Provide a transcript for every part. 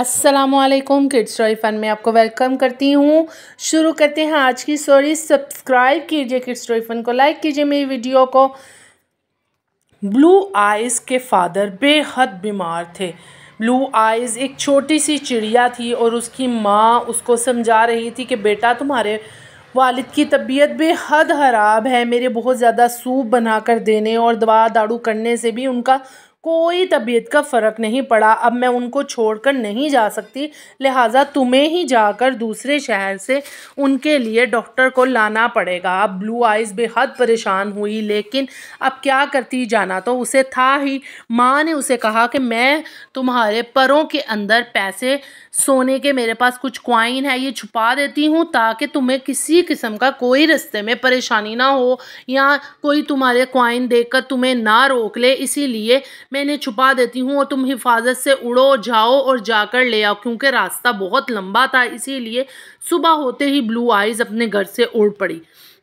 Aslam kids story fun में आपको welcome करती हूँ शुरू करते हैं आज की स्टोरी सब्सक्राइब कीजिए किड्स स्टोरी फन को लाइक कीजिए मेरी वीडियो को ब्लू आइज़ के फादर बेहद बीमार थे ब्लू आइज़ एक छोटी सी चिड़िया थी और उसकी माँ उसको समझा रही थी कि बेटा तुम्हारे वालिद की तबीयत बेहद ख़राब है मेरे बहुत ज़्यादा सूप बना कर देने और दवा दारू करने से भी उनका कोई तबीयत का फ़र्क नहीं पड़ा अब मैं उनको छोड़कर नहीं जा सकती लिहाजा तुम्हें ही जाकर दूसरे शहर से उनके लिए डॉक्टर को लाना पड़ेगा अब ब्लू आइज़ बेहद परेशान हुई लेकिन अब क्या करती जाना तो उसे था ही माँ ने उसे कहा कि मैं तुम्हारे परों के अंदर पैसे सोने के मेरे पास कुछ क्वाइन है ये छुपा देती हूँ ताकि तुम्हें किसी किस्म का कोई रस्ते में परेशानी ना हो या कोई तुम्हारे क्वाइन देख तुम्हें ना रोक ले इसी मैं इन्हें छुपा देती हूँ और तुम हिफाजत से उड़ो जाओ और जाकर ले आओ क्योंकि रास्ता बहुत लंबा था इसीलिए सुबह होते ही ब्लू आइज़ अपने घर से उड़ पड़ी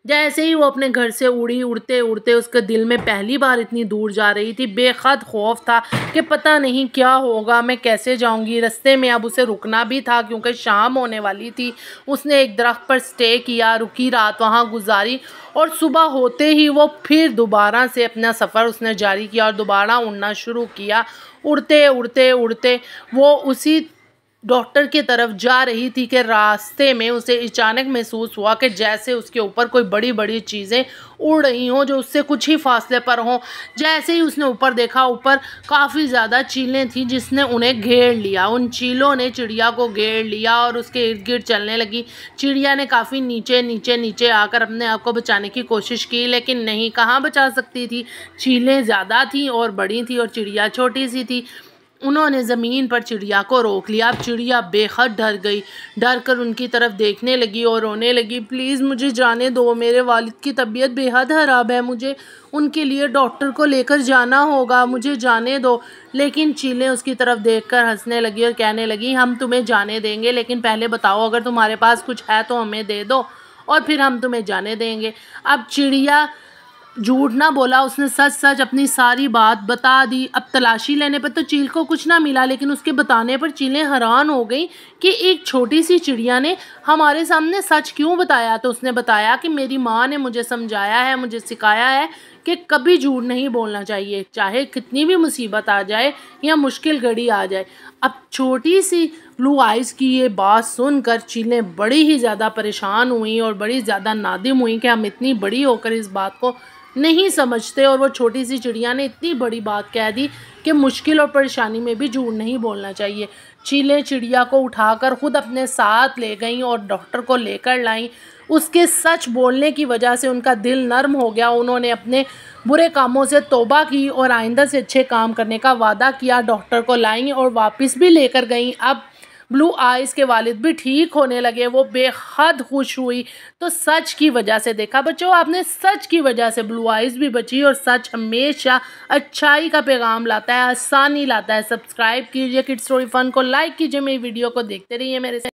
जैसे ही वो अपने घर से उड़ी उड़ते उड़ते उसके दिल में पहली बार इतनी दूर जा रही थी बेहद खौफ था कि पता नहीं क्या होगा मैं कैसे जाऊंगी रास्ते में अब उसे रुकना भी था क्योंकि शाम होने वाली थी उसने एक दरख्त पर स्टे किया रुकी रात वहाँ गुजारी और सुबह होते ही वो फिर दोबारा से अपना सफ़र उसने जारी किया और दोबारा उड़ना शुरू किया उड़ते उड़ते उड़ते वो उसी डॉक्टर की तरफ जा रही थी कि रास्ते में उसे अचानक महसूस हुआ कि जैसे उसके ऊपर कोई बड़ी बड़ी चीज़ें उड़ रही हों जो उससे कुछ ही फासले पर हों जैसे ही उसने ऊपर देखा ऊपर काफ़ी ज़्यादा चीलें थीं जिसने उन्हें घेर लिया उन चीलों ने चिड़िया को घेर लिया और उसके इर्द गिर्द चलने लगी चिड़िया ने काफ़ी नीचे नीचे नीचे आकर अपने आप को बचाने की कोशिश की लेकिन नहीं कहाँ बचा सकती थी चीलें ज़्यादा थीं और बड़ी थी और चिड़िया छोटी सी थी उन्होंने ज़मीन पर चिड़िया को रोक लिया अब चिड़िया बेहद डर गई डर कर उनकी तरफ देखने लगी और रोने लगी प्लीज़ मुझे जाने दो मेरे वालिद की तबीयत बेहद ख़राब है मुझे उनके लिए डॉक्टर को लेकर जाना होगा मुझे जाने दो लेकिन चीलें उसकी तरफ देखकर हंसने लगी और कहने लगी हम तुम्हें जाने देंगे लेकिन पहले बताओ अगर तुम्हारे पास कुछ है तो हमें दे दो और फिर हम तुम्हें जाने देंगे अब चिड़िया झूठ ना बोला उसने सच सच अपनी सारी बात बता दी अब तलाशी लेने पर तो चील को कुछ ना मिला लेकिन उसके बताने पर चीलें हैरान हो गई कि एक छोटी सी चिड़िया ने हमारे सामने सच क्यों बताया तो उसने बताया कि मेरी माँ ने मुझे समझाया है मुझे सिखाया है कि कभी झूठ नहीं बोलना चाहिए चाहे कितनी भी मुसीबत आ जाए या मुश्किल घड़ी आ जाए अब छोटी सी ब्लू आइज़ की ये बात सुनकर चीलें बड़ी ही ज़्यादा परेशान हुई और बड़ी ज़्यादा नादिम हुई कि हम इतनी बड़ी होकर इस बात को नहीं समझते और वो छोटी सी चिड़िया ने इतनी बड़ी बात कह दी कि मुश्किल और परेशानी में भी झूठ नहीं बोलना चाहिए चीलें चिड़िया को उठाकर खुद अपने साथ ले गईं और डॉक्टर को लेकर लाईं उसके सच बोलने की वजह से उनका दिल नर्म हो गया उन्होंने अपने बुरे कामों से तोबा की और आइंदा से अच्छे काम करने का वादा किया डॉक्टर को लाईं और वापस भी लेकर गईं अब ब्लू आइज़ के वालिद भी ठीक होने लगे वो बेहद खुश हुई तो सच की वजह से देखा बच्चों आपने सच की वजह से ब्लू आइज़ भी बची और सच हमेशा अच्छाई का पैगाम लाता है आसानी लाता है सब्सक्राइब कीजिए किड स्टोरी फन को लाइक कीजिए मेरी वीडियो को देखते रहिए मेरे से